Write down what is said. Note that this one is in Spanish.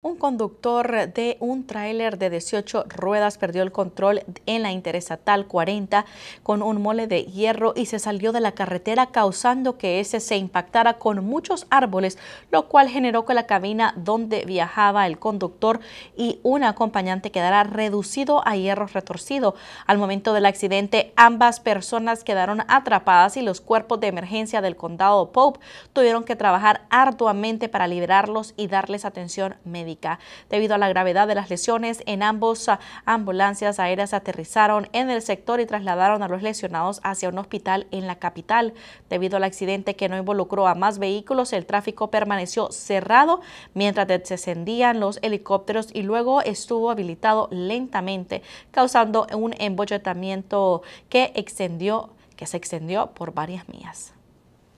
Un conductor de un tráiler de 18 ruedas perdió el control en la Interestatal 40 con un mole de hierro y se salió de la carretera causando que ese se impactara con muchos árboles, lo cual generó que la cabina donde viajaba el conductor y un acompañante quedara reducido a hierro retorcido. Al momento del accidente, ambas personas quedaron atrapadas y los cuerpos de emergencia del condado Pope tuvieron que trabajar arduamente para liberarlos y darles atención médica. Debido a la gravedad de las lesiones, en ambos ah, ambulancias aéreas aterrizaron en el sector y trasladaron a los lesionados hacia un hospital en la capital. Debido al accidente que no involucró a más vehículos, el tráfico permaneció cerrado mientras descendían los helicópteros y luego estuvo habilitado lentamente, causando un embolletamiento que extendió que se extendió por varias millas.